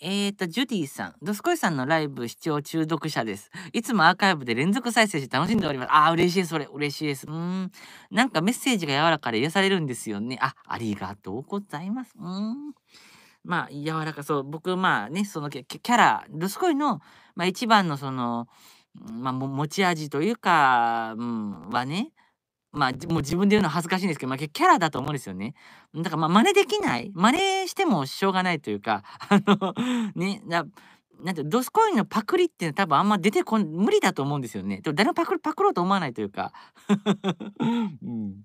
えーと、ジュディさん。ドスコイさんのライブ視聴中毒者です。いつもアーカイブで連続再生して楽しんでおります。ああ、嬉しいです。それ、嬉しいです。うん。なんかメッセージが柔らかで癒されるんですよね。あ、ありがとうございます。うん。まあ、柔らかそう。僕、まあね、そのキャラ、ドスコイの、まあ一番のその、まあ、持ち味というか、うん、はね、まあ、もう自分で言うのは恥ずかしいんですけど、まあ、キャラだと思うんですよね。だから、まあ、真似できない。真似してもしょうがないというか、あのね、な、なんて、ドスコインのパクリって多分あんま出てこん、無理だと思うんですよね。でも誰もパクリ、パクろうと思わないというか。うん。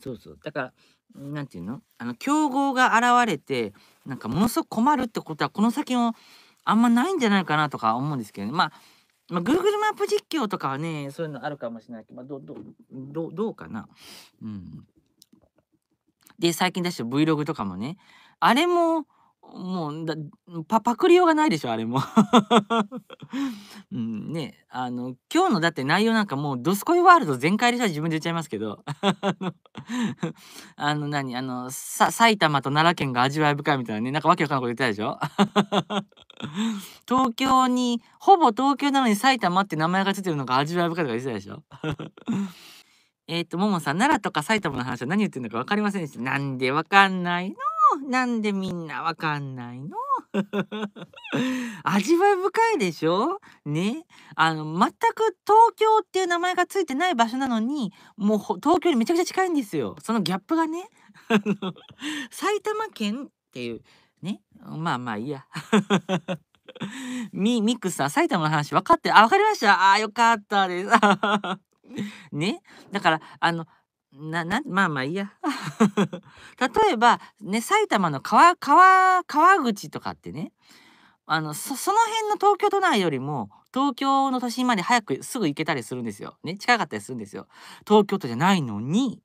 そうそう。だから、なんていうのあの、競合が現れて、なんかものすごく困るってことは、この先もあんまないんじゃないかなとか思うんですけどね。まあまあ、Google マップ実況とかはね、そういうのあるかもしれないけど、まあ、どどどどうかな。うん。で、最近出した Vlog とかもね、あれも、もうだパパクリようがないでしょあれも、うん、ねあの今日のだって内容なんかもう「ドスコイワールド」全開でした自分で言っちゃいますけど あの何あのさ埼玉と奈良県が味わい深いみたいなねなんかわけわかんないこと言ってたでしょ 東京に、ほぼ東京なのに埼玉って名前がついてるのが味わい深いとか言ってたでしょ えっと、ももさん、奈良とか埼玉の話は何言ってるのか分かりませんでした。なんで分かんないのなんでみんな分かんないの 味わい深いでしょねあの全く東京っていう名前が付いてない場所なのにもう東京にめちゃくちゃ近いんですよそのギャップがね埼玉県っていうねまあまあいいや ミックスさん埼玉の話分かってあ分かりましたあよかったです ねだからあのななまあまあいいや 例えばね埼玉の川川川口とかってねあのその辺の東京都内よりも東京の都心まで早くすぐ行けたりするんですよ。ね近かったりするんですよ。東京都じゃないのに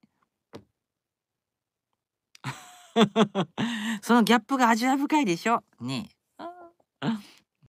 そのギャップが味わい深いでしょねえ